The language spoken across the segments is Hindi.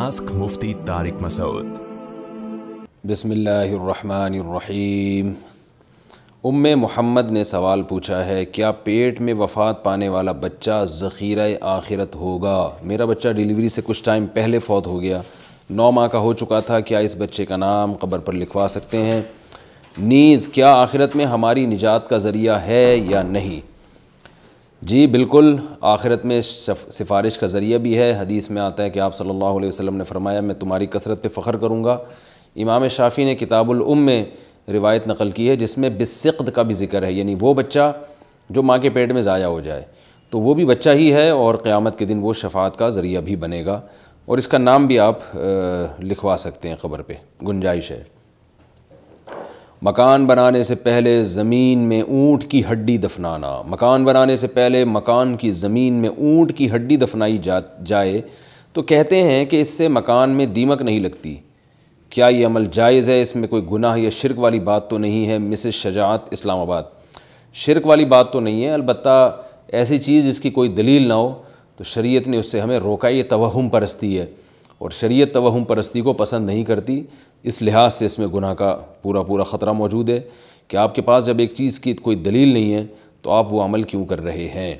Ask Mufti Tariq Masood. बिसमीम उम्म मोहम्मद ने सवाल पूछा है क्या पेट में वफ़ात पाने वाला बच्चा ज़ख़ीरा आखिरत होगा मेरा बच्चा डिलीवरी से कुछ टाइम पहले फ़ौत हो गया नौ माह का हो चुका था क्या इस बच्चे का नाम कबर पर लिखवा सकते हैं नीज़ क्या आखिरत में हमारी निजात का ज़रिया है या नहीं जी बिल्कुल आखिरत में सिफारिश का ज़रिया भी है हदीस में आता है कि आप सल्लल्लाहु अलैहि वसल्लम ने फरमाया मैं तुम्हारी कसरत पे फ़ख्र करूँगा इमाम शाफ़ी ने किताबुल उम में रिवायत नकल की है जिसमें बिसक़द का भी जिक्र है यानी वो बच्चा जो माँ के पेट में ज़ाया हो जाए तो वो भी बच्चा ही है और क़्यामत के दिन वो शफात का ज़रिया भी बनेगा और इसका नाम भी आप लिखवा सकते हैं ख़बर पर गुंजाइश है मकान बनाने से पहले ज़मीन में ऊँट की हड्डी दफनाना मकान बनाने से पहले मकान की ज़मीन में ऊँट की हड्डी दफनाई जा जाए तो कहते हैं कि इससे मकान में दीमक नहीं लगती क्या ये अमल जायज़ है इसमें कोई गुनाह या शिरक वाली बात तो नहीं है मिसेस शजात इस्लामाबाद शिरक वाली बात तो नहीं है अलबत् ऐसी चीज़ जिसकी कोई दलील ना हो तो शरीयत ने उससे हमें रोका ये तोहम परस्ती है और शरीयत तोहम परस्ती को पसंद नहीं करती इस लिहाज से इसमें गुनाह का पूरा पूरा ख़तरा मौजूद है कि आपके पास जब एक चीज़ की कोई दलील नहीं है तो आप वो अमल क्यों कर रहे हैं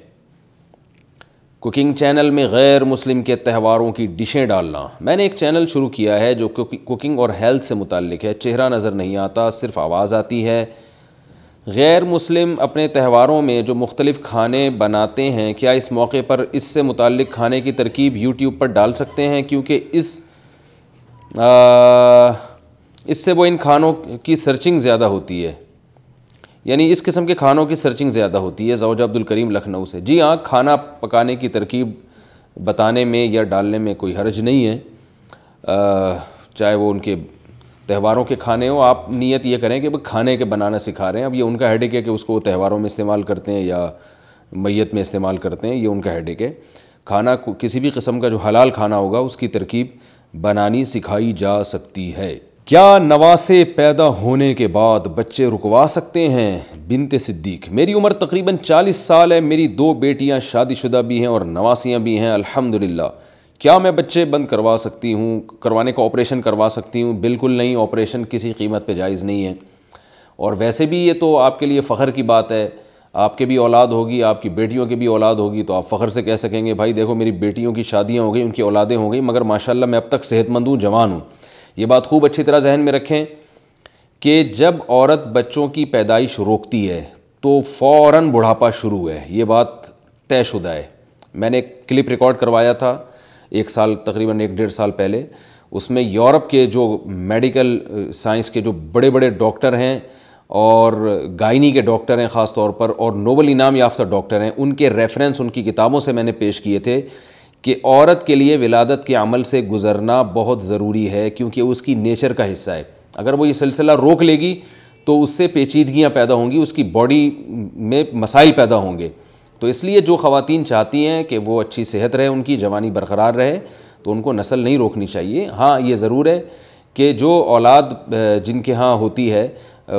कुकिंग चैनल में गैर मुस्लिम के त्यौहारों की डिशें डालना मैंने एक चैनल शुरू किया है जो कुकिंग और हेल्थ से मुतल है चेहरा नज़र नहीं आता सिर्फ आवाज़ आती है गैर मुस्लिम अपने त्यौहारों में जो मुख्तलिफ़ खाने बनाते हैं क्या इस मौके पर इससे मुतल खाने की तरकीब यूट्यूब पर डाल सकते हैं क्योंकि इस इससे वो इन खानों की सर्चिंग ज़्यादा होती है यानी इस किस्म के खानों की सर्चिंग ज़्यादा होती है जवज अब्दुल करीम लखनऊ से जी हाँ खाना पकाने की तरकीब बताने में या डालने में कोई हर्ज नहीं है चाहे वो उनके त्यौहारों के खाने हो आप नियत ये करें कि भाई खाने के बनाना सिखा रहे हैं अब ये उनका हेडेक है कि उसको त्यौहारों में इस्तेमाल करते हैं या मैत में इस्तेमाल करते हैं ये उनका हेडेक है खाना किसी भी किस्म का जो हलाल खाना होगा उसकी तरकीब बनानी सिखाई जा सकती है क्या नवासे पैदा होने के बाद बच्चे रुकवा सकते हैं बिनते सिद्दीक मेरी उम्र तकरीबन 40 साल है मेरी दो बेटियां शादीशुदा भी हैं और नवासियां भी हैं अल्हम्दुलिल्लाह क्या मैं बच्चे बंद करवा सकती हूँ करवाने का ऑपरेशन करवा सकती हूँ बिल्कुल नहीं ऑपरेशन किसी कीमत पे जायज़ नहीं है और वैसे भी ये तो आपके लिए फ़ख्र की बात है आपके भी औलाद होगी आपकी बेटियों के भी औलाद होगी तो आप फ़ख्र से कह सकेंगे भाई देखो मेरी बेटियों की शादियाँ हो गई उनकी औलादें हो गई मगर माशाल्लाह मैं अब तक सेहतमंद हूँ जवान हूँ ये बात खूब अच्छी तरह जहन में रखें कि जब औरत बच्चों की पैदाइश रोकती है तो फ़ौर बुढ़ापा शुरू है ये बात तयशुदा है मैंने क्लिप रिकॉर्ड करवाया था एक साल तकरीबन एक डेढ़ साल पहले उसमें यूरोप के जो मेडिकल साइंस के जो बड़े बड़े डॉक्टर हैं और गायनी के डॉक्टर हैं ख़ास तौर पर और नोबल इनाम याफ्ता डॉक्टर हैं उनके रेफरेंस उनकी किताबों से मैंने पेश किए थे कि औरत के लिए विलादत के अमल से गुज़रना बहुत ज़रूरी है क्योंकि उसकी नेचर का हिस्सा है अगर वो ये सिलसिला रोक लेगी तो उससे पेचीदगियाँ पैदा होंगी उसकी बॉडी में मसाइल पैदा होंगे तो इसलिए जो ख़वातीन चाहती हैं कि वो अच्छी सेहत रहे उनकी जवानी बरकरार रहे तो उनको नस्ल नहीं रोकनी चाहिए हाँ ये ज़रूर है कि जो औलाद जिनके यहाँ होती है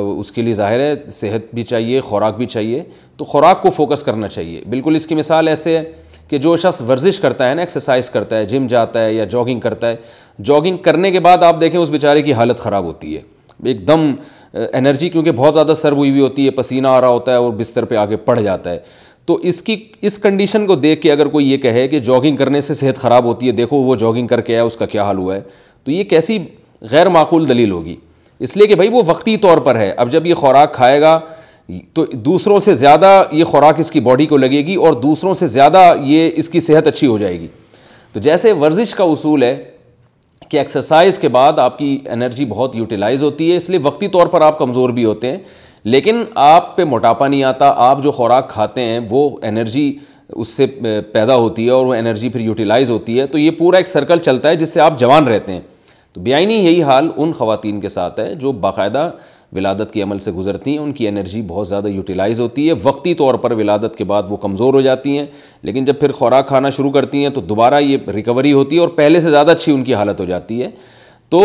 उसके लिए ज़ाहिर है सेहत भी चाहिए ख़ुराक भी चाहिए तो ख़ुराक को फोकस करना चाहिए बिल्कुल इसकी मिसाल ऐसे है कि जो शख्स वर्जिश करता है ना एक्सरसाइज करता है जिम जाता है या जॉगिंग करता है जॉगिंग करने के बाद आप देखें उस बेचारे की हालत ख़राब होती है एकदम एनर्जी क्योंकि बहुत ज़्यादा सर्व हुई हुई होती है पसीना आ रहा होता है और बिस्तर पे आगे पड़ जाता है तो इसकी इस कंडीशन को देख के अगर कोई ये कहे कि जॉगिंग करने से सेहत ख़राब होती है देखो वो जॉगिंग करके आया उसका क्या हाल हुआ है तो ये कैसी गैर माकूल दलील होगी इसलिए कि भाई वो वक्ती तौर पर है अब जब ये खुराक खाएगा तो दूसरों से ज़्यादा ये खुराक इसकी बॉडी को लगेगी और दूसरों से ज़्यादा ये इसकी सेहत अच्छी हो जाएगी तो जैसे वर्जिश का उसूल है कि एक्सरसाइज के बाद आपकी एनर्जी बहुत यूटिलाइज होती है इसलिए वक्ती तौर पर आप कमज़ोर भी होते हैं लेकिन आप पे मोटापा नहीं आता आप जो खुराक खाते हैं वो एनर्जी उससे पैदा होती है और वो एनर्जी फिर यूटिलाइज़ होती है तो ये पूरा एक सर्कल चलता है जिससे आप जवान रहते हैं तो बेनी यही हाल उन खातन के साथ है जो बाकायदा विलादत के अमल से गुजरती हैं उनकी एनर्जी बहुत ज़्यादा यूटिलाइज़ होती है वक्ती तौर पर विलादत के बाद वो कमज़ोर हो जाती हैं लेकिन जब फिर खुराक खाना शुरू करती हैं तो दोबारा ये रिकवरी होती है और पहले से ज़्यादा अच्छी उनकी हालत हो जाती है तो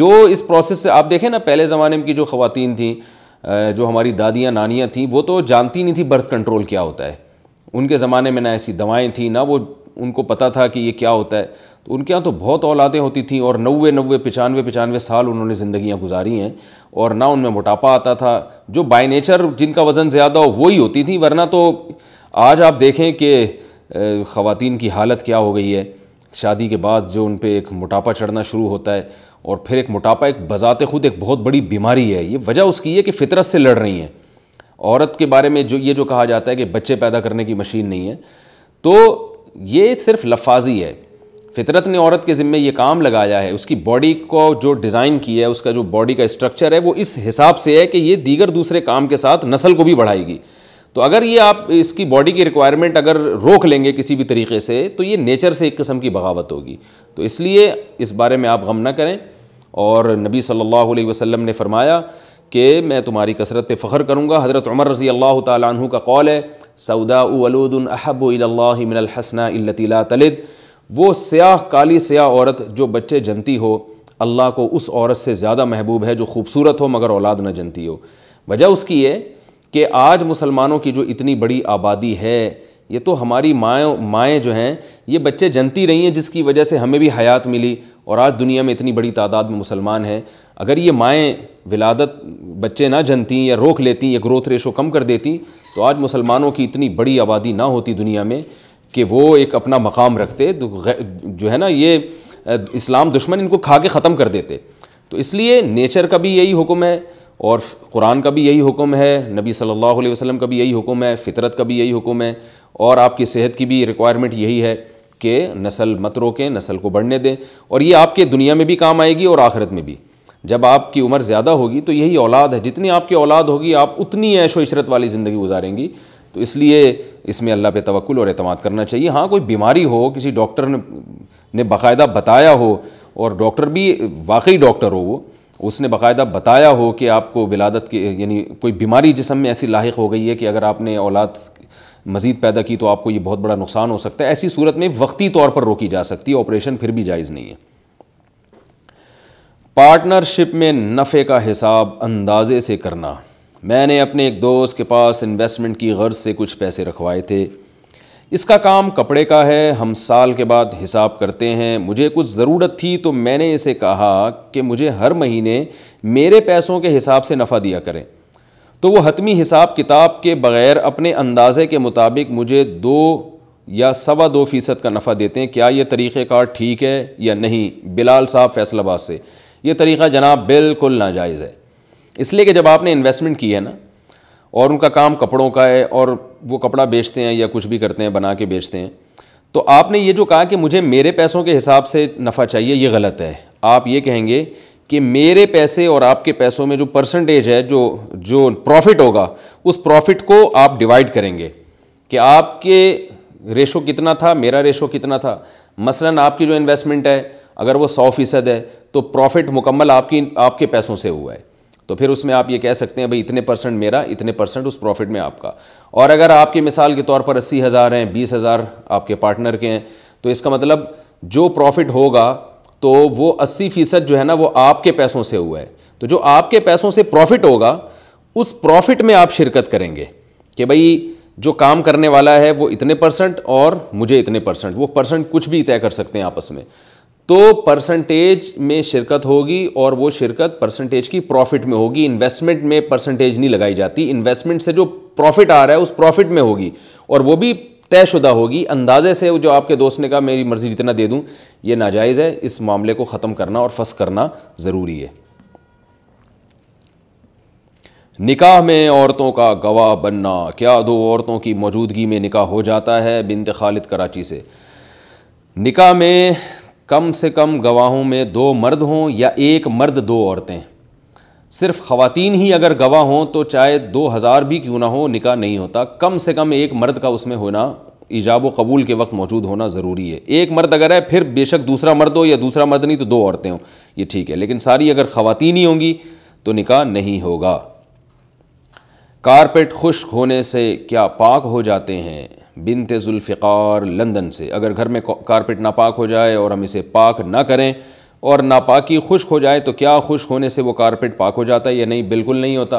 जो इस प्रोसेस से आप देखें ना पहले ज़माने की जो खुवान थी जो हमारी दादियाँ नानियाँ थीं वो तो जानती नहीं थी बर्थ कंट्रोल क्या होता है उनके ज़माने में ना ऐसी दवाएँ थीं ना वो उनको पता था कि ये क्या होता है तो उनके यहाँ तो बहुत औलादें होती थी और नवे नवे पचानवे पचानवे साल उन्होंने ज़िंदियाँ गुजारी हैं और ना उनमें मोटापा आता था जो बाय नेचर जिनका वज़न ज़्यादा हो वही होती थी वरना तो आज आप देखें कि ख़वातीन की हालत क्या हो गई है शादी के बाद जो उन पर एक मोटापा चढ़ना शुरू होता है और फिर एक मोटापा एक बजाते खुद एक बहुत बड़ी बीमारी है ये वजह उसकी है कि फितरत से लड़ रही हैं औरत के बारे में जो ये जो कहा जाता है कि बच्चे पैदा करने की मशीन नहीं है तो ये सिर्फ लफाजी है फितरत ने औरत के ज़िम्मे ये काम लगाया है उसकी बॉडी को जो डिज़ाइन किया है उसका जो बॉडी का स्ट्रक्चर है वो इस हिसाब से है कि ये दीगर दूसरे काम के साथ नस्ल को भी बढ़ाएगी तो अगर ये आप इसकी बॉडी की रिक्वायरमेंट अगर रोक लेंगे किसी भी तरीके से तो ये नेचर से एक किस्म की बगावत होगी तो इसलिए इस बारे में आप गम ना करें और नबी सल्लल्लाहु अलैहि वसल्लम ने फरमाया कि मैं तुम्हारी कसरत पे फ़ख्र करूँगा हज़रत उमर रज़ी अल्लाह तु का कौल है सऊदा वलूदन अहब मिनलहसना ला तलिद वो स्याह काली स्याह औरत जो बच्चे जनती हो अल्लाह को उस औरत से ज़्यादा महबूब है जो खूबसूरत हो मगर औलाद न जनती हो वजह उसकी है कि आज मुसलमानों की जो इतनी बड़ी आबादी है ये तो हमारी माए माएँ जो हैं ये बच्चे जनती रही हैं जिसकी वजह से हमें भी हयात मिली और आज दुनिया में इतनी बड़ी तादाद में मुसलमान हैं अगर ये माएँ विलादत बच्चे ना जनती या रोक लेती या ग्रोथ रेशो कम कर देती तो आज मुसलमानों की इतनी बड़ी आबादी ना होती दुनिया में कि वो एक अपना मकाम रखते तो जो है ना ये इस्लाम दुश्मन इनको खा के ख़त्म कर देते तो इसलिए नेचर का भी यही हुक्म है और कुरान का भी यही हुक्म है नबी सल्लल्लाहु अलैहि वसल्लम का भी यही हुक्म है फितरत का भी यही हुक्म है और आपकी सेहत की भी रिक्वायरमेंट यही है कि नस्ल मत रोकें नस्ल को बढ़ने दें और ये आपके दुनिया में भी काम आएगी और आखिरत में भी जब आपकी उम्र ज़्यादा होगी तो यही औलाद है जितनी आपकी औलाद होगी आप उतनी ऐश व इशरत वाली ज़िंदगी गुजारेंगी तो इसलिए इसमें अल्लाह पे तवक्ल और अतमाद करना चाहिए हाँ कोई बीमारी हो किसी डॉक्टर ने, ने बाकायदा बताया हो और डॉक्टर भी वाकई डॉक्टर हो वो उसने बाकायदा बताया हो कि आपको विलादत के यानी कोई बीमारी जिसम में ऐसी लाक हो गई है कि अगर आपने औलाद मज़ीद पैदा की तो आपको ये बहुत बड़ा नुकसान हो सकता है ऐसी सूरत में वक्ती तौर पर रोकी जा सकती है ऑपरेशन फिर भी जायज़ नहीं है पार्टनरशिप में नफ़े का हिसाब अंदाजे से करना मैंने अपने एक दोस्त के पास इन्वेस्टमेंट की गर्ज से कुछ पैसे रखवाए थे इसका काम कपड़े का है हम साल के बाद हिसाब करते हैं मुझे कुछ ज़रूरत थी तो मैंने इसे कहा कि मुझे हर महीने मेरे पैसों के हिसाब से नफ़ा दिया करें तो वो हतमी हिसाब किताब के बग़ैर अपने अंदाज़े के मुताबिक मुझे दो या सवा दो फ़ीसद का नफ़ा देते हैं क्या ये तरीक़ेकार ठीक है या नहीं बिलाल साहब फैसलाबाद से ये तरीक़ा जनाब बिल्कुल नाजायज़ है इसलिए कि जब आपने इन्वेस्टमेंट की है ना और उनका काम कपड़ों का है और वो कपड़ा बेचते हैं या कुछ भी करते हैं बना के बेचते हैं तो आपने ये जो कहा कि मुझे मेरे पैसों के हिसाब से नफ़ा चाहिए ये गलत है आप ये कहेंगे कि मेरे पैसे और आपके पैसों में जो परसेंटेज है जो जो प्रॉफिट होगा उस प्रॉफिट को आप डिवाइड करेंगे कि आपके रेशो कितना था मेरा रेशो कितना था मसलन आपकी जो इन्वेस्टमेंट है अगर वो सौ फ़ीसद है तो प्रॉफिट मुकम्मल आपकी आपके पैसों से हुआ है तो फिर उसमें आप ये कह सकते हैं भाई इतने परसेंट मेरा इतने परसेंट उस प्रॉफिट में आपका और अगर आपके मिसाल के तौर पर अस्सी हज़ार हैं बीस हज़ार आपके पार्टनर के हैं तो इसका मतलब जो प्रॉफिट होगा तो वो अस्सी फीसद जो है ना वो आपके पैसों से हुआ है तो जो आपके पैसों से प्रॉफिट होगा उस प्रॉफिट में आप शिरकत करेंगे कि भाई जो काम करने वाला है वो इतने परसेंट और मुझे इतने परसेंट वो परसेंट कुछ भी तय कर सकते हैं आपस में तो परसेंटेज में शिरकत होगी और वो शिरकत परसेंटेज की प्रॉफिट में होगी इन्वेस्टमेंट में परसेंटेज नहीं लगाई जाती इन्वेस्टमेंट से जो प्रॉफिट आ रहा है उस प्रॉफिट में होगी और वो भी तयशुदा होगी अंदाजे से जो आपके दोस्त ने कहा मेरी मर्ज़ी जितना दे दूं ये नाजायज़ है इस मामले को ख़त्म करना और फस करना ज़रूरी है निकाह में औरतों का गवाह बनना क्या दो औरतों की मौजूदगी में निकाह हो जाता है बिनत खालिद कराची से निकाह में कम से कम गवाहों में दो मर्द हों या एक मर्द दो औरतें सिर्फ ख़वातीन ही अगर गवाह हों तो चाहे दो हज़ार भी क्यों ना हो निका नहीं होता कम से कम एक मर्द का उसमें होना ईजाब कबूल के वक्त मौजूद होना ज़रूरी है एक मर्द अगर है फिर बेशक दूसरा मर्द हो या दूसरा मर्द नहीं तो दो औरतें हों ये ठीक है लेकिन सारी अगर ख़वातीन ही होंगी तो निका नहीं होगा कारपेट खुश्क होने से क्या पाक हो जाते हैं बिनते जुल्फ़िकार लंदन से अगर घर में कारपेट नापाक हो जाए और हम इसे पाक ना करें और नापाकी खुश्क हो जाए तो क्या खुश्क होने से वो कारपेट पाक हो जाता है या नहीं बिल्कुल नहीं होता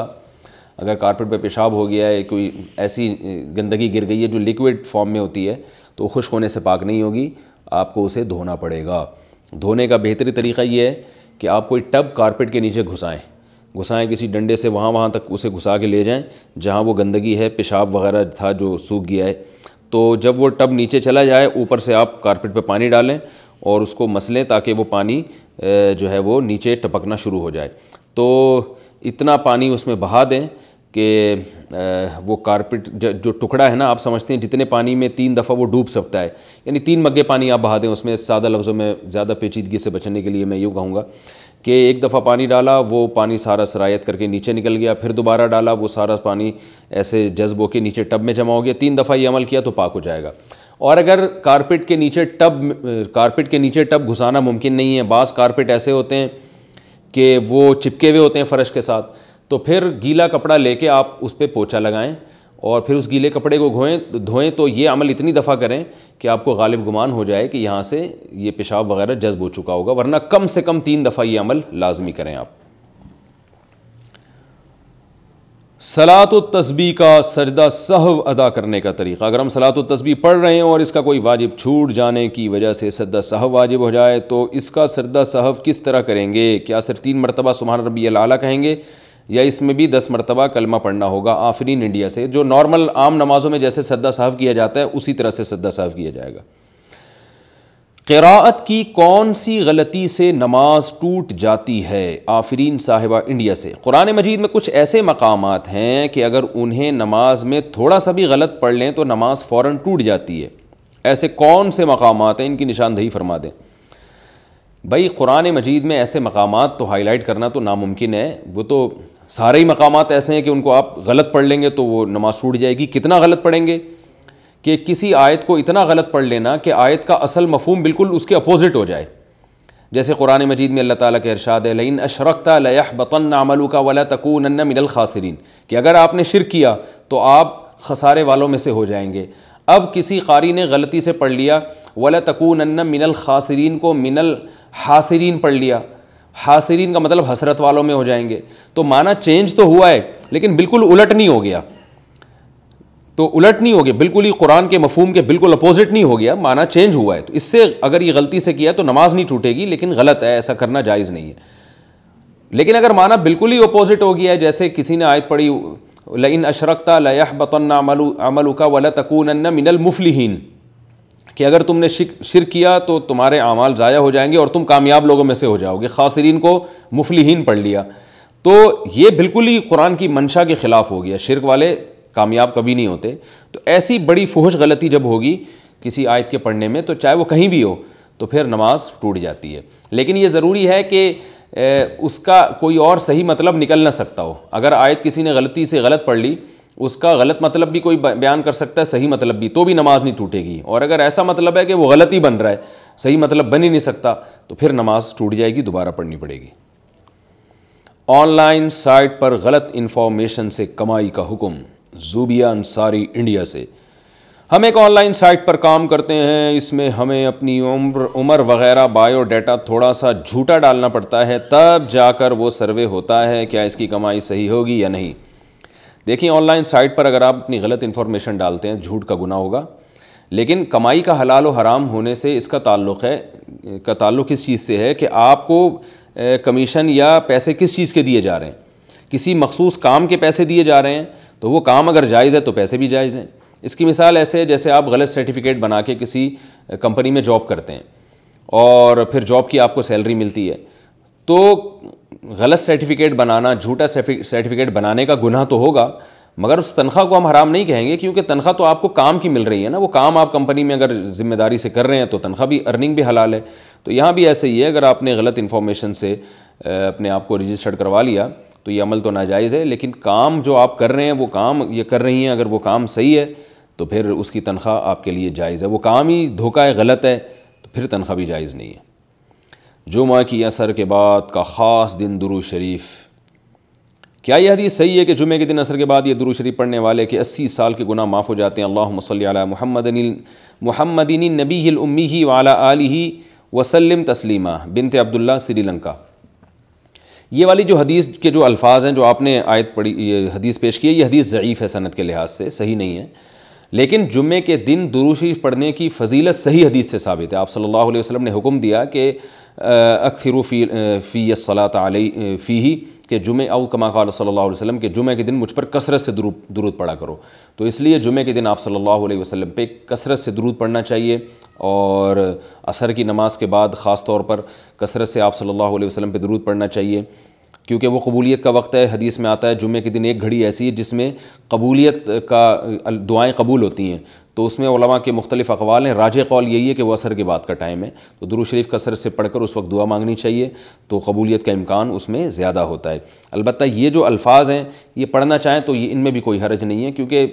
अगर कारपेट पे पेशाब हो गया है कोई ऐसी गंदगी गिर गई है जो लिक्विड फॉर्म में होती है तो खुश्क होने से पाक नहीं होगी आपको उसे धोना पड़ेगा धोने का बेहतरीन तरीका ये है कि आप कोई टब कारपेट के नीचे घुसाएँ घुसाएं किसी डंडे से वहाँ वहाँ तक उसे घुसा के ले जाएं जहाँ वो गंदगी है पेशाब वगैरह था जो सूख गया है तो जब वो टब नीचे चला जाए ऊपर से आप कारपेट पे पानी डालें और उसको मसलें ताकि वो पानी जो है वो नीचे टपकना शुरू हो जाए तो इतना पानी उसमें बहा दें कि वो कारपेट जो टुकड़ा है ना आप समझते हैं जितने पानी में तीन दफ़ा वो डूब सकता है यानी तीन मग्गे पानी आप बहा दें उसमें सादा लफ्ज़ों में ज़्यादा पेचीदगी से बचने के लिए मैं यूँ कहूँगा कि एक दफ़ा पानी डाला वो पानी सारा सरायत करके नीचे निकल गया फिर दोबारा डाला वो सारा पानी ऐसे जज्ब होकर नीचे टब में जमा हो गया तीन दफ़ा ये अमल किया तो पाक हो जाएगा और अगर कारपेट के नीचे टब कारपेट के नीचे टब घुसाना मुमकिन नहीं है बास कारपेट ऐसे होते हैं कि वो चिपके हुए होते हैं फ़र्श के साथ तो फिर गीला कपड़ा लेके आप उस पर पोछा लगाएं और फिर उस गीले कपड़े को घोएं धोएं तो ये अमल इतनी दफ़ा करें कि आपको गालिब गुमान हो जाए कि यहाँ से ये पेशाब वगैरह जज्ब हो चुका होगा वरना कम से कम तीन दफ़ा ये अमल लाजमी करें आप सलात तस्बी का सजदा सहव अदा करने का तरीक़ा अगर हम सलात तस्बी पढ़ रहे हैं और इसका कोई वाजिब छूट जाने की वजह से सजदा सहव वाजिब हो जाए तो इसका सजदा सहव किस तरह करेंगे क्या सिर्फ तीन मरतबा सुबहान रबी अला कहेंगे या इसमें भी दस मरतबा कलमा पढ़ना होगा आफरीन इंडिया से जो नॉर्मल आम नमाज़ों में जैसे सद्दा साहब किया जाता है उसी तरह से सद्दा साहब किया जाएगा क़रात की कौन सी गलती से नमाज टूट जाती है आफरीन साहिबा इंडिया से कुरान मजीद में कुछ ऐसे मकाम हैं कि अगर उन्हें नमाज में थोड़ा सा भी गलत पढ़ लें तो नमाज फ़ौर टूट जाती है ऐसे कौन से मकाम हैं इनकी निशानदही फरमा दें भाई कुरान मजीद में ऐसे मकाम तो हाईलाइट करना तो नामुमकिन है वो तो सारे ही मकाम ऐसे हैं कि उनको आप गलत पढ़ लेंगे तो वो नमाज छूट जाएगी कितना गलत पढ़ेंगे कि किसी आयत को इतना गलत पढ़ लेना कि आयत का असल मफहम बिल्कुल उसके अपोज़िट हो जाए जैसे कुरान मजीद में अल्लाह ताला के अरशाद है अशरकता लयह बतन अमलू का वला तकून मिनल खासरीन कि अगर आपने शिर किया तो आप खसारे वालों में से हो जाएंगे अब किसी कारी ने गलती से पढ़ लिया वला तक मिनल खासरीन को मिनल हासरीन पढ़ लिया हासिरीन का मतलब हसरत वालों में हो जाएंगे तो माना चेंज तो हुआ है लेकिन बिल्कुल उलट नहीं हो गया तो उलट नहीं हो गया बिल्कुल ही कुरान के मफहम के बिल्कुल अपोजिट नहीं हो गया माना चेंज हुआ है तो इससे अगर ये गलती से किया तो नमाज नहीं टूटेगी लेकिन गलत है ऐसा करना जायज़ नहीं है लेकिन अगर माना बिल्कुल ही अपोजिट हो गया है जैसे किसी ने आयत पढ़ी लइन अशरकता लयह बतन्ना अमल का वला तकून मिनल मुफलिहीन कि अगर तुमने शिर किया तो तुम्हारे अमाल ज़ाया हो जाएंगे और तुम कामयाब लोगों में से हो जाओगे खासरीन को मुफलिहीन पढ़ लिया तो ये बिल्कुल ही कुरान की मंशा के ख़िलाफ़ हो गया शिरक वाले कामयाब कभी नहीं होते तो ऐसी बड़ी फहश गलती जब होगी किसी आयत के पढ़ने में तो चाहे वो कहीं भी हो तो फिर नमाज टूट जाती है लेकिन ये ज़रूरी है कि उसका कोई और सही मतलब निकल ना सकता हो अगर आयत किसी ने गलती से गलत पढ़ ली उसका गलत मतलब भी कोई बयान कर सकता है सही मतलब भी तो भी नमाज नहीं टूटेगी और अगर ऐसा मतलब है कि वो गलत ही बन रहा है सही मतलब बन ही नहीं सकता तो फिर नमाज टूट जाएगी दोबारा पढ़नी पड़ेगी ऑनलाइन साइट पर गलत इन्फॉर्मेशन से कमाई का हुक्म जूबिया अंसारी इंडिया से हम एक ऑनलाइन साइट पर काम करते हैं इसमें हमें अपनी उम्र उम्र वगैरह बायोडाटा थोड़ा सा झूठा डालना पड़ता है तब जाकर वो सर्वे होता है क्या इसकी कमाई सही होगी या नहीं देखिए ऑनलाइन साइट पर अगर आप अपनी गलत इन्फॉर्मेशन डालते हैं झूठ का गुना होगा लेकिन कमाई का हलाल और हराम होने से इसका ताल्लुक़ है का ताल्लुक़ इस चीज़ से है कि आपको कमीशन या पैसे किस चीज़ के दिए जा रहे हैं किसी मखसूस काम के पैसे दिए जा रहे हैं तो वो काम अगर जायज़ है तो पैसे भी जायज़ हैं इसकी मिसाल ऐसे है जैसे आप गलत सर्टिफिकेट बना के किसी कंपनी में जॉब करते हैं और फिर जॉब की आपको सैलरी मिलती है तो गलत सर्टिफिकेट बनाना झूठा सर्टिफिकेट बनाने का गुनाह तो होगा मगर उस तनख्वाह को हम हराम नहीं कहेंगे क्योंकि तनख्वाह तो आपको काम की मिल रही है ना वो काम आप कंपनी में अगर जिम्मेदारी से कर रहे हैं तो तनख्वाह भी अर्निंग भी हलाल है तो यहाँ भी ऐसे ही है अगर आपने गलत इन्फॉर्मेशन से अपने आप को रजिस्टर्ड करवा लिया तो ये अमल तो नाजायज़ है लेकिन काम जो आप कर रहे हैं वो काम ये कर रही हैं अगर वो काम सही है तो फिर उसकी तनख्वाह आपके लिए जायज़ है वो काम ही धोखा है गलत है तो फिर तनख्वाह भी जायज़ नहीं है जुमा की असर के बाद का ख़ास दिन दुरू शरीफ क्या यह हदीस सही है कि जुमे के दिन असर के बाद यह दुरू शरीफ पढ़ने वाले के अस्सी साल के गुना माफ़ हो जाते हैं अल्लाह मसल महमद महमदिन नबी उम्मी ही वाला आली वसलम तस्लीमा बिनते अब्दुल्ला श्रीलंका ये वाली जो हदीस के जो अल्फाज हैं जो आपने आयत पढ़ी ये हदीस पेश की है ये हदीस ज़यीफ़ है सनत के लिहाज से सही नहीं है लेकिन जुम्मे के दिन दुरूशी पढ़ने की फजीलत सही हदीस से साबित है आप सल्लल्लाहु अलैहि वसल्लम ने हुक्म दिया कि अक्सर फ़ी फ़ी सलात फ़ी ही के जुमे अव कमा कल वसलम के जुमे के दिन मुझ पर कसरत से दुरुद दुरूद पढ़ा करो तो इसलिए जुमे के दिन आप सल्लल्लाहु अलैहि वसल्लम पे कसरत से दुरूद पढ़ना चाहिए और असर की नमाज के बाद ख़ास तौर पर कसरत से आप सल्लल्लाहु अलैहि वसल्लम पे दुरूद पढ़ना चाहिए क्योंकि वो कबूलियत का वक्त है हदीस में आता है जुमे के दिन एक घड़ी ऐसी है जिसमें कबूलियत का दुआएं कबूल होती हैं तो उसमें ओलमा के मुख्तलिफ अकवाल हैं राज कौल यही है कि वह असर के बाद का टाइम है तो दुरू शरीफ का सर से पढ़कर उस वक्त दुआ मांगनी चाहिए तो कबूलियत का इम्कान उसमें ज़्यादा होता है अलबत्त ये जो अल्फाज हैं ये पढ़ना चाहें तो ये इनमें भी कोई हरज नहीं है क्योंकि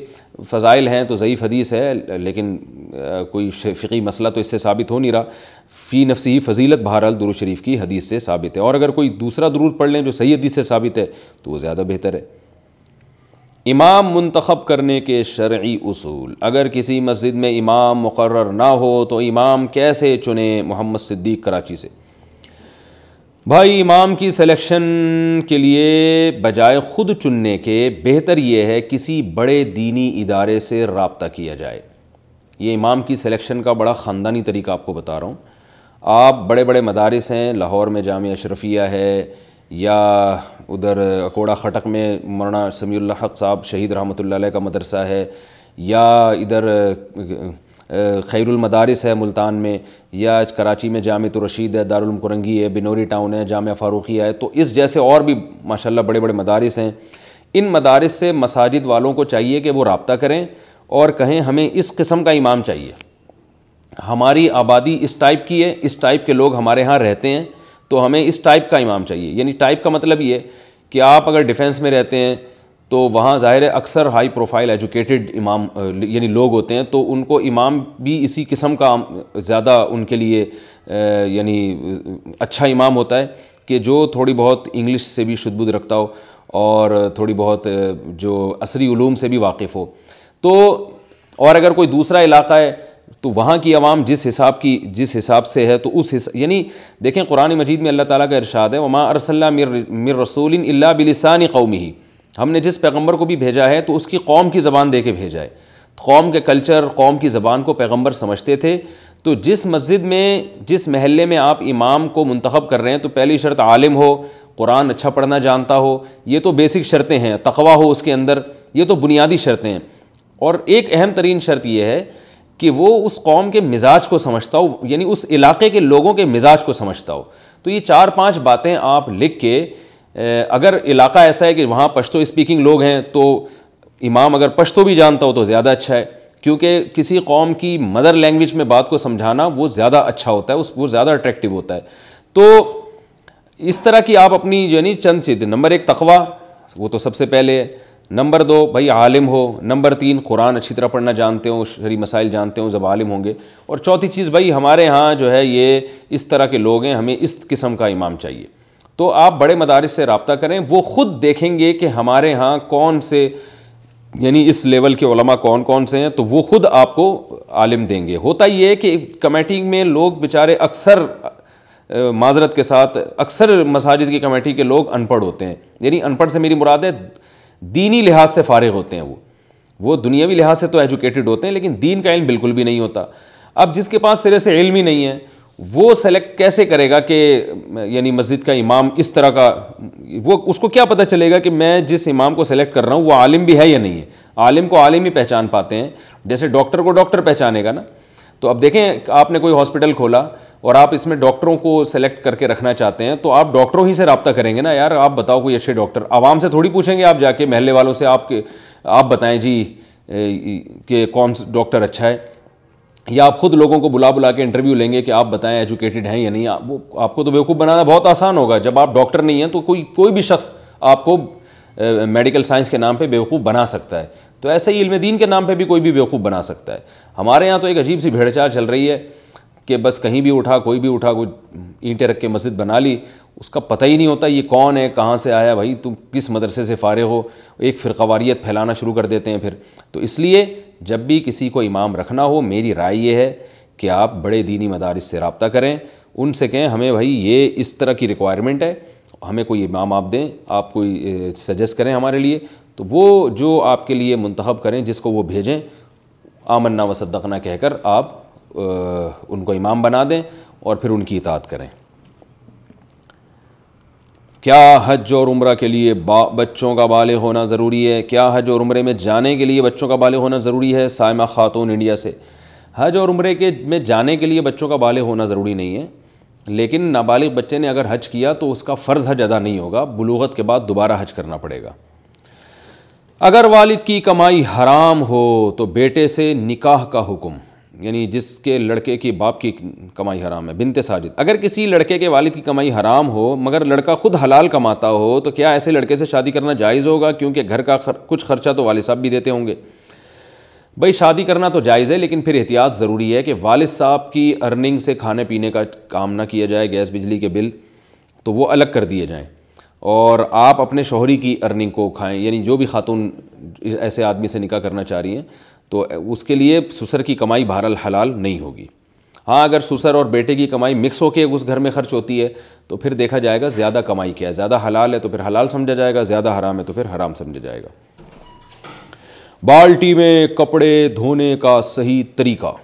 फ़ज़ाइल हैं तो ज़यीफ़ हदीस है लेकिन कोई फ़िकी मसला तो इससे साबित हो नहीं रहा फ़ी नफसी फजीलत बहरहाल दुरू शरीफ की हदीस से साबित है और अगर कोई दूसरा दरूद पढ़ लें जो सही हदीस से साबित है तो वो ज़्यादा बेहतर है इमाम मंतखब करने के शर्य असूल अगर किसी मस्जिद में इमाम मुकर ना हो तो इमाम कैसे चुने मोहम्मद सिद्दीक कराची से भाई इमाम की सिलेक्शन के लिए बजाय ख़ुद चुनने के बेहतर ये है किसी बड़े दीनी इदारे से रबता किया जाए ये इमाम की सिलेक्शन का बड़ा ख़ानदानी तरीका आपको बता रहा हूँ आप बड़े बड़े मदारस हैं लाहौर में जाम अशरफिया है या उधर अकोड़ा खटक में मौलाना समील हक साहब शहीद रहमत का मदरसा है या इधर खैरमदारस है मुल्तान में या आज कराची में जाम तो रशीद है दारकुरंगी है बिनोरी टाउन है जाम फ़ारूकी है तो इस जैसे और भी माशा बड़े बड़े मदारस हैं इन मदारस से मसाजिद वालों को चाहिए कि वो रबता करें और कहें हमें इस किस्म का इमाम चाहिए हमारी आबादी इस टाइप की है इस टाइप के लोग हमारे यहाँ रहते हैं तो हमें इस टाइप का इमाम चाहिए यानी टाइप का मतलब ये कि आप अगर डिफेंस में रहते हैं तो वहाँ ज़ाहिर है अक्सर हाई प्रोफाइल एजुकेटेड इमाम यानी लोग होते हैं तो उनको इमाम भी इसी किस्म का ज़्यादा उनके लिए यानी अच्छा इमाम होता है कि जो थोड़ी बहुत इंग्लिश से भी शुद्धबुद रखता हो और थोड़ी बहुत जो असरी ूम से भी वाकिफ़ हो तो और अगर कोई दूसरा इलाका है तो वहाँ की आवाम जिस हिसाब की जिस हिसाब से है तो उस यानी देखें कुरान मजीद में अल्लाह ताला का इरशाद है वमा अरसल्ला मिर मिर रसूल अल्ला बिलसान कौमी ही हमने जिस पैगंबर को भी भेजा है तो उसकी कौम की ज़बान दे के भेजा है कौम के कल्चर कौम की ज़बान को पैगंबर समझते थे तो जिस मस्जिद में जिस महल्ले में आप इमाम को मंतखब कर रहे हैं तो पहली शर्त आलिम हो कुरान अच्छा पढ़ना जानता हो ये तो बेसिक शर्तें हैं तकवा हो उसके अंदर ये तो बुनियादी शर्तें हैं और एक अहम तरीन शर्त यह है कि वो उस कौम के मिजाज को समझता हो यानी उस इलाके के लोगों के मिजाज को समझता हो तो ये चार पांच बातें आप लिख के अगर इलाका ऐसा है कि वहाँ पश्तो स्पीकिंग लोग हैं तो इमाम अगर पश्तो भी जानता हो तो ज़्यादा अच्छा है क्योंकि किसी कौम की मदर लैंग्वेज में बात को समझाना वो ज़्यादा अच्छा होता है उस वो ज़्यादा अट्रैक्टिव होता है तो इस तरह की आप अपनी जो चंद चीज़ें नंबर एक तखवा वो तो सबसे पहले है नंबर दो भाई आलिम हो नंबर तीन कुरान अच्छी तरह पढ़ना जानते हो शरी मसाइल जानते हो जब आलिम होंगे और चौथी चीज़ भाई हमारे यहाँ जो है ये इस तरह के लोग हैं हमें इस किस्म का इमाम चाहिए तो आप बड़े मदारस से रबता करें वो ख़ुद देखेंगे कि हमारे यहाँ कौन से यानी इस लेवल के ओलमा कौन कौन से हैं तो वो ख़ुद आपको आलिम देंगे होता ये है कि कमेटी में लोग बेचारे अक्सर माजरत के साथ अक्सर मसाजिद की कमेटी के लोग अनपढ़ होते हैं यानी अनपढ़ से मेरी मुराद है दीनी लिहाज से फ़ारग होते हैं वो वो दुनियावी लिहाज से तो एजुकेटेड होते हैं लेकिन दीन का इल्म बिल्कुल भी नहीं होता अब जिसके पास सिरे से इल्म ही नहीं है वो सेलेक्ट कैसे करेगा कि यानी मस्जिद का इमाम इस तरह का वो उसको क्या पता चलेगा कि मैं जिस इमाम को सेलेक्ट कर रहा हूँ वो आलिम भी है या नहीं है आलिम को आलिम ही पहचान पाते हैं जैसे डॉक्टर को डॉक्टर पहचानेगा ना तो अब देखें आपने कोई हॉस्पिटल खोला और आप इसमें डॉक्टरों को सेलेक्ट करके रखना चाहते हैं तो आप डॉक्टरों ही से रबता करेंगे ना यार आप बताओ कोई अच्छे डॉक्टर आवाम से थोड़ी पूछेंगे आप जाके महल्ले वालों से आपके आप बताएं जी कि कौन डॉक्टर अच्छा है या आप खुद लोगों को बुला बुला के इंटरव्यू लेंगे कि आप बताएं एजुकेटेड हैं या नहीं आप, वो आपको तो बेवकूफ़ बनाना बहुत आसान होगा जब आप डॉक्टर नहीं हैं तो कोई कोई भी शख्स आपको मेडिकल साइंस के नाम पे बेवकूफ़ बना सकता है तो ऐसे ही इल्म दीन के नाम पे भी कोई भी बेवकूफ़ बना सकता है हमारे यहाँ तो एक अजीब सी भेड़चाल चल रही है कि बस कहीं भी उठा कोई भी उठा कोई ईंटें रख के मस्जिद बना ली उसका पता ही नहीं होता ये कौन है कहाँ से आया भाई तुम किस मदरसे से फ़ारे हो एक कवारीत फैलाना शुरू कर देते हैं फिर तो इसलिए जब भी किसी को इमाम रखना हो मेरी राय ये है कि आप बड़े दीनी मदारस से रबता करें उनसे कहें हमें भाई ये इस तरह की रिक्वायरमेंट है हमें कोई इमाम आप दें आप कोई सजेस्ट करें हमारे लिए तो वो जो आपके लिए मंतखब करें जिसको वो भेजें आमन्ना वसदकना कहकर आप उनको इमाम बना दें और फिर उनकी इतात करें क्या हज और उम्र के लिए बच्चों का बाल होना ज़रूरी है क्या हज और उम्र में जाने के लिए बच्चों का बाल होना ज़रूरी है सायमा ख़ातून इंडिया से हज और उम्र के में जाने के लिए बच्चों का बाल होना ज़रूरी नहीं है लेकिन नाबालिग बच्चे ने अगर हज किया तो उसका फ़र्ज़ हज अदा नहीं होगा बलूगत के बाद दोबारा हज करना पड़ेगा अगर वालिद की कमाई हराम हो तो बेटे से निकाह का हुक्म यानी जिसके लड़के की बाप की कमाई हराम है बिनते साजिद अगर किसी लड़के के वालिद की कमाई हराम हो मगर लड़का खुद हलाल कमाता हो तो क्या ऐसे लड़के से शादी करना जायज़ होगा क्योंकि घर का खर, कुछ खर्चा तो वालिद साहब भी देते होंगे भाई शादी करना तो जायज़ है लेकिन फिर एहतियात ज़रूरी है कि वालिद साहब की अर्निंग से खाने पीने का काम ना किया जाए गैस बिजली के बिल तो वो अलग कर दिए जाएँ और आप अपने शोहरी की अर्निंग को खाएँ यानी जो भी खातून ऐसे आदमी से निकाह करना चाह रही हैं तो उसके लिए सुसर की कमाई बहरहाल हलाल नहीं होगी हाँ अगर सुसर और बेटे की कमाई मिक्स होकर उस घर में खर्च होती है तो फिर देखा जाएगा ज़्यादा कमाई क्या है ज़्यादा हलाल है तो फिर हलाल समझा जाएगा ज़्यादा हराम है तो फिर हराम समझा जाएगा बाल्टी में कपड़े धोने का सही तरीका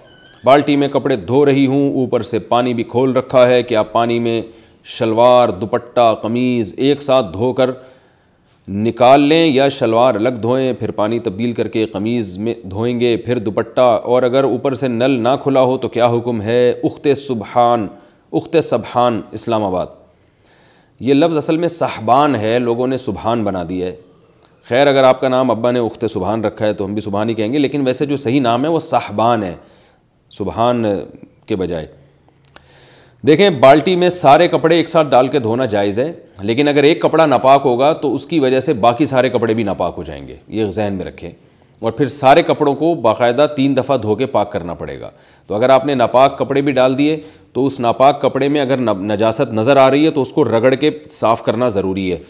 बाल्टी में कपड़े धो रही हूँ ऊपर से पानी भी खोल रखा है क्या पानी में शलवार दुपट्टा कमीज़ एक साथ धोकर निकाल लें या शलवार अलग धोएं फिर पानी तब्दील करके कमीज़ में धोएंगे फिर दुपट्टा और अगर ऊपर से नल ना खुला हो तो क्या हुक्म है उख्त सुबहान उख्त सबहान इस्लामाबाद ये लफ्ज़ असल में साहबान है लोगों ने सुबहान बना दिया है खैर अगर आपका नाम अब्बा ने उख्त सुबहान रखा है तो हम भी सुबहान ही कहेंगे लेकिन वैसे जो सही नाम है वो साहबान है सुबहान के बजाय देखें बाल्टी में सारे कपड़े एक साथ डाल के धोना जायज़ है लेकिन अगर एक कपड़ा नापाक होगा तो उसकी वजह से बाकी सारे कपड़े भी नापाक हो जाएंगे ये जहन में रखें और फिर सारे कपड़ों को बाकायदा तीन दफ़ा धो के पाक करना पड़ेगा तो अगर आपने नापाक कपड़े भी डाल दिए तो उस नापाक कपड़े में अगर नजासत नज़र आ रही है तो उसको रगड़ के साफ़ करना ज़रूरी है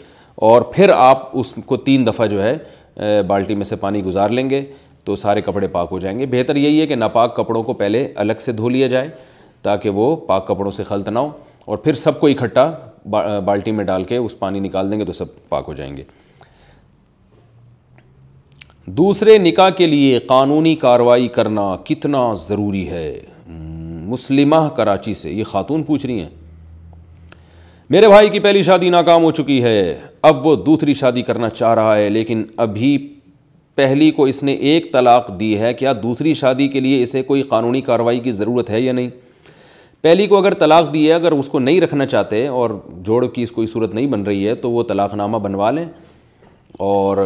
और फिर आप उसको तीन दफ़ा जो है बाल्टी में से पानी गुजार लेंगे तो सारे कपड़े पाक हो जाएंगे बेहतर यही है कि नापाक कपड़ों को पहले अलग से धो लिया जाए ताकि वो पाक कपड़ों से खलत ना हो और फिर सबको इकट्ठा बाल्टी में डाल के उस पानी निकाल देंगे तो सब पाक हो जाएंगे दूसरे निकाह के लिए कानूनी कार्रवाई करना कितना ज़रूरी है मुस्लिमा कराची से ये खातून पूछ रही हैं मेरे भाई की पहली शादी नाकाम हो चुकी है अब वो दूसरी शादी करना चाह रहा है लेकिन अभी पहली को इसने एक तलाक दी है क्या दूसरी शादी के लिए इसे कोई कानूनी कार्रवाई की ज़रूरत है या नहीं पहली को अगर तलाक दी है अगर उसको नहीं रखना चाहते और जोड़ की कोई सूरत नहीं बन रही है तो वो तलाकनामा बनवा लें और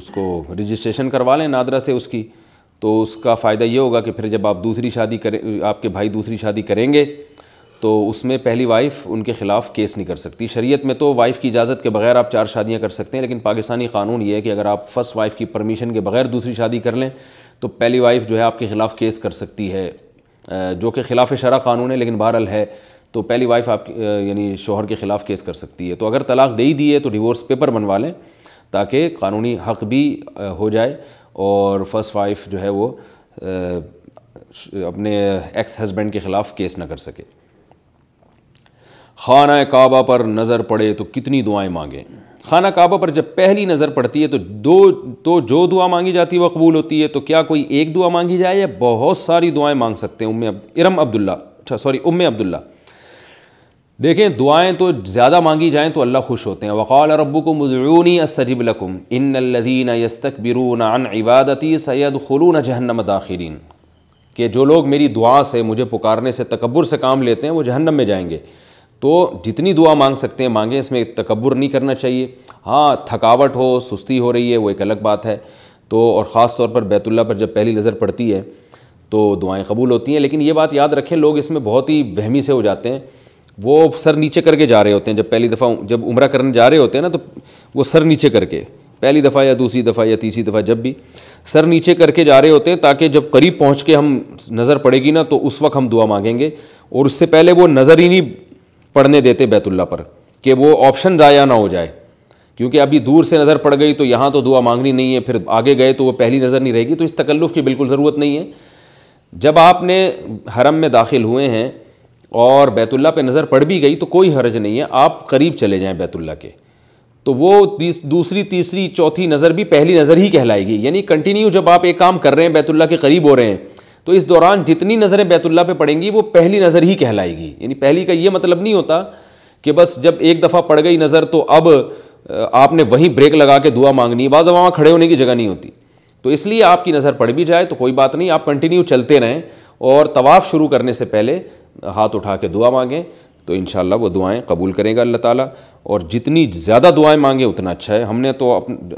उसको रजिस्ट्रेशन करवा लें नादरा से उसकी तो उसका फ़ायदा ये होगा कि फिर जब आप दूसरी शादी करें आपके भाई दूसरी शादी करेंगे तो उसमें पहली वाइफ़ उनके ख़िलाफ़ केस नहीं कर सकती शरीयत में तो वाइफ़ की इजाज़त के बगैर आप चार शादियां कर सकते हैं लेकिन पाकिस्तानी कानून ये है कि अगर आप फ़र्स्ट वाइफ़ की परमिशन के बगैर दूसरी शादी कर लें तो पहली वाइफ़ जो है आपके ख़िलाफ़ केस कर सकती है जो कि खिलाफ शरा कानून है लेकिन बहरहाल है तो पहली वाइफ आप यानी शोहर के ख़िलाफ़ केस कर सकती है तो अगर तलाक दे ही दी है तो डिवोर्स पेपर बनवा लें ताकि कानूनी हक भी हो जाए और फर्स्ट वाइफ जो है वो अपने एक्स हस्बैंड के ख़िलाफ़ केस ना कर सके खाना काबा पर नज़र पड़े तो कितनी दुआएं मांगें खाना काबा पर जब पहली नज़र पड़ती है तो दो तो जो दुआ मांगी जाती है वह कबूल होती है तो क्या कोई एक दुआ मांगी जाए या बहुत सारी दुआएं मांग सकते हैं उम इरम अब्दुल्ला अच्छा सॉरी उम अब्दुल्ला देखें दुआएं तो ज़्यादा मांगी जाएं तो अल्लाह खुश होते हैं वक़ाल रब्बू को मदरूनी असतजिब लकुम इन लदीन यस्तक बिरून अन इबादती सैद खलून जहन्नम दाखिरीन के जो लोग मेरी दुआ से मुझे पुकारने से तकबर से काम लेते हैं वो जहन्नम में जाएंगे तो जितनी दुआ मांग सकते हैं मांगें इसमें तकबर नहीं करना चाहिए हाँ थकावट हो सुस्ती हो रही है वो एक अलग बात है तो और ख़ास तौर पर बैतुल्ला पर जब पहली नज़र पड़ती है तो दुआएं कबूल होती हैं लेकिन ये बात याद रखें लोग इसमें बहुत ही वहमी से हो जाते हैं वो सर नीचे करके जा रहे होते हैं जब पहली दफ़ा जब उम्र करने जा रहे होते हैं ना तो वो सर नीचे करके पहली दफ़ा या दूसरी दफ़ा या तीसरी दफ़ा जब भी सर नीचे करके जा रहे होते हैं ताकि जब करीब पहुँच के हम नज़र पड़ेगी ना तो उस वक्त हम दुआ मांगेंगे और उससे पहले वो नज़र ही नहीं पढ़ने देते बैतुल्ला पर कि वो ऑप्शन ज़ाया ना हो जाए क्योंकि अभी दूर से नज़र पड़ गई तो यहाँ तो दुआ मांगनी नहीं है फिर आगे गए तो वो पहली नज़र नहीं रहेगी तो इस तकल्लुफ़ की बिल्कुल ज़रूरत नहीं है जब आपने हरम में दाखिल हुए हैं और बैतुल्ला पे नज़र पड़ भी गई तो कोई हर्ज नहीं है आप करीब चले जाएँ बैतुल्ला के तो वो दूसरी तीसरी चौथी नज़र भी पहली नज़र ही कहलाएगी यानी कंटिन्यू जब आप एक काम कर रहे हैं बैतुल्ला के करीब हो रहे हैं तो इस दौरान जितनी नज़रें बैतुल्ला पे पड़ेंगी वो पहली नज़र ही कहलाएगी यानी पहली का ये मतलब नहीं होता कि बस जब एक दफ़ा पड़ गई नज़र तो अब आपने वहीं ब्रेक लगा के दुआ मांगनी बाज़ वहाँ खड़े होने की जगह नहीं होती तो इसलिए आपकी नज़र पड़ भी जाए तो कोई बात नहीं आप कंटिन्यू चलते रहें और तवाफ़ शुरू करने से पहले हाथ उठा के दुआ मांगें तो इन वो दुआएँ कबूल करेगा अल्लाह ताली और जितनी ज़्यादा दुआएँ मांगे उतना अच्छा है हमने तो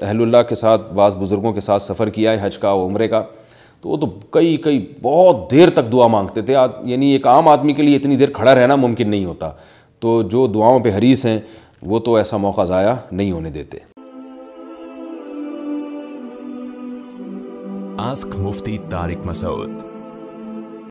अहलुल्ला के साथ बाज़ बुज़ुर्गों के साथ सफ़र किया है हज का उम्र का तो वो तो कई कई बहुत देर तक दुआ मांगते थे यानी एक आम आदमी के लिए इतनी देर खड़ा रहना मुमकिन नहीं होता तो जो दुआओं पे हरीस हैं वो तो ऐसा मौका ज़ाया नहीं होने देते आस्क मुफ्ती तारिक मसूद